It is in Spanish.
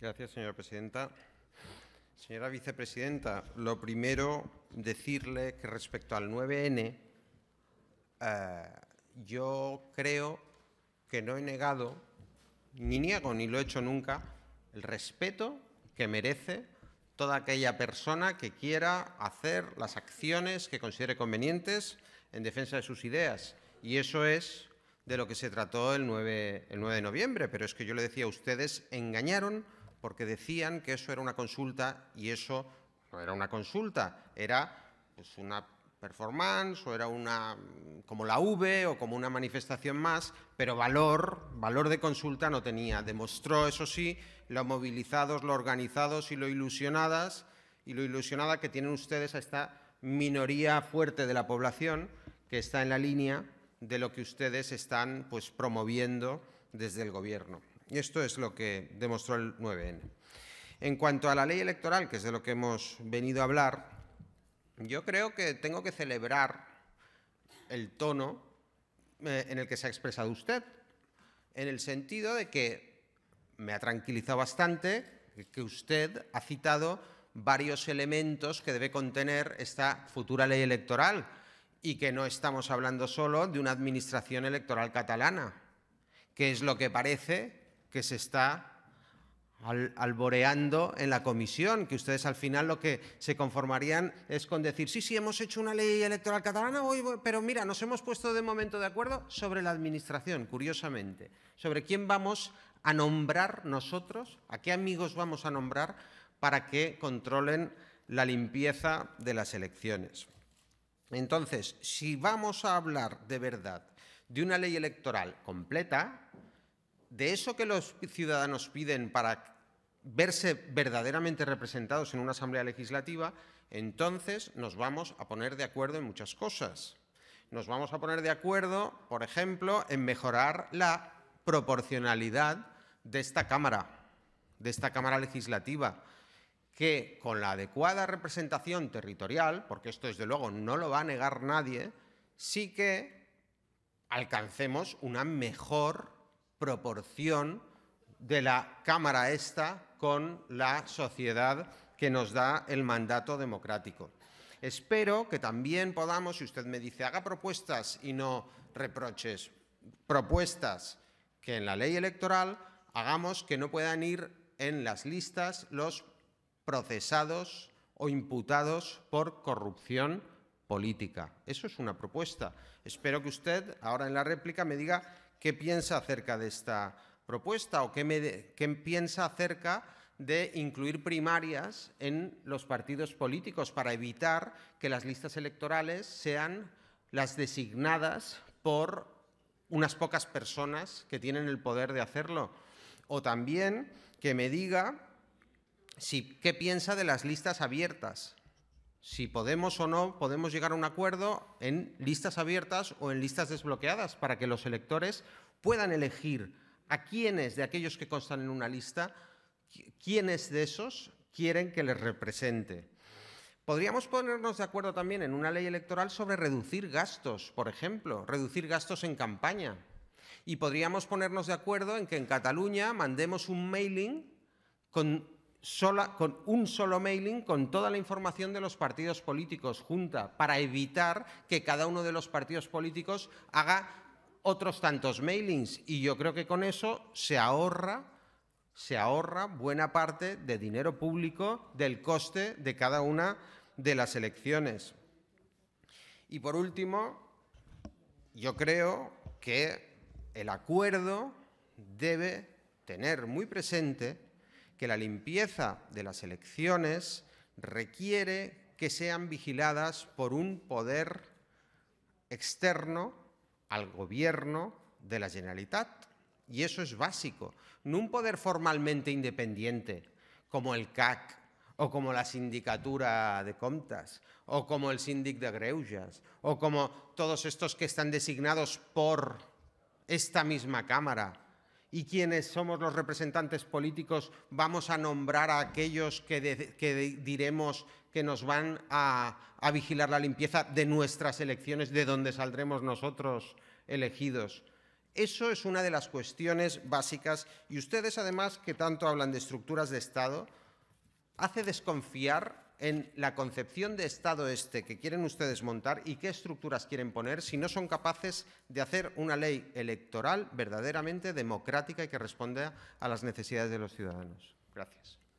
Gracias, señora presidenta. Señora vicepresidenta, lo primero decirle que respecto al 9N, eh, yo creo que no he negado, ni niego, ni lo he hecho nunca, el respeto que merece toda aquella persona que quiera hacer las acciones que considere convenientes en defensa de sus ideas. Y eso es de lo que se trató el 9, el 9 de noviembre. Pero es que yo le decía, ustedes engañaron porque decían que eso era una consulta y eso no era una consulta, era pues, una performance o era una como la V o como una manifestación más, pero valor, valor de consulta no tenía. Demostró, eso sí, lo movilizados, lo organizados y lo ilusionadas y lo ilusionada que tienen ustedes a esta minoría fuerte de la población que está en la línea de lo que ustedes están pues promoviendo desde el gobierno. Y esto es lo que demostró el 9N. En cuanto a la ley electoral, que es de lo que hemos venido a hablar, yo creo que tengo que celebrar el tono eh, en el que se ha expresado usted, en el sentido de que me ha tranquilizado bastante que usted ha citado varios elementos que debe contener esta futura ley electoral y que no estamos hablando solo de una administración electoral catalana, que es lo que parece que se está alboreando en la comisión, que ustedes al final lo que se conformarían es con decir, sí, sí, hemos hecho una ley electoral catalana, pero mira, nos hemos puesto de momento de acuerdo sobre la administración, curiosamente, sobre quién vamos a nombrar nosotros, a qué amigos vamos a nombrar para que controlen la limpieza de las elecciones. Entonces, si vamos a hablar de verdad de una ley electoral completa, de eso que los ciudadanos piden para verse verdaderamente representados en una asamblea legislativa, entonces nos vamos a poner de acuerdo en muchas cosas. Nos vamos a poner de acuerdo, por ejemplo, en mejorar la proporcionalidad de esta Cámara, de esta Cámara legislativa, que con la adecuada representación territorial, porque esto desde luego no lo va a negar nadie, sí que alcancemos una mejor proporción de la Cámara esta con la sociedad que nos da el mandato democrático. Espero que también podamos, si usted me dice, haga propuestas y no reproches, propuestas que en la ley electoral hagamos que no puedan ir en las listas los procesados o imputados por corrupción política. Eso es una propuesta. Espero que usted ahora en la réplica me diga qué piensa acerca de esta propuesta o qué, piensa acerca de incluir primarias en los partidos políticos para evitar que las listas electorales sean las designadas por unas pocas personas que tienen el poder de hacerlo. O también que me diga qué piensa de las listas abiertas, si podemos o no, podemos llegar a un acuerdo en listas abiertas o en listas desbloqueadas para que los electores puedan elegir a quiénes de aquellos que constan en una lista, quiénes de esos quieren que les represente. Podríamos ponernos de acuerdo también en una ley electoral sobre reducir gastos, por ejemplo, reducir gastos en campaña. Y podríamos ponernos de acuerdo en que en Cataluña mandemos un mailing con con un solo mailing con toda la información de los partidos políticos junta para evitar que cada uno de los partidos políticos haga otros tantos mailings y yo creo que con eso se ahorra se ahorra buena parte de dinero público del coste de cada una de las elecciones. Y por último, yo creo que el acuerdo debe tener muy presente que la limpieza de las elecciones requiere que sean vigiladas por un poder externo al gobierno de la Generalitat. Y eso es básico, no un poder formalmente independiente como el CAC o como la sindicatura de comptas, o como el síndic de Greujas, o como todos estos que están designados por esta misma Cámara y quienes somos los representantes políticos vamos a nombrar a aquellos que, diremos que nos van a, a, vigilar la limpieza de nuestras elecciones, de donde saldremos nosotros elegidos. Eso es una de las cuestiones básicas y ustedes además que tanto hablan de estructuras de Estado, hace desconfiar en la concepción de Estado este que quieren ustedes montar y qué estructuras quieren poner si no son capaces de hacer una ley electoral verdaderamente democrática y que responda a las necesidades de los ciudadanos. Gracias.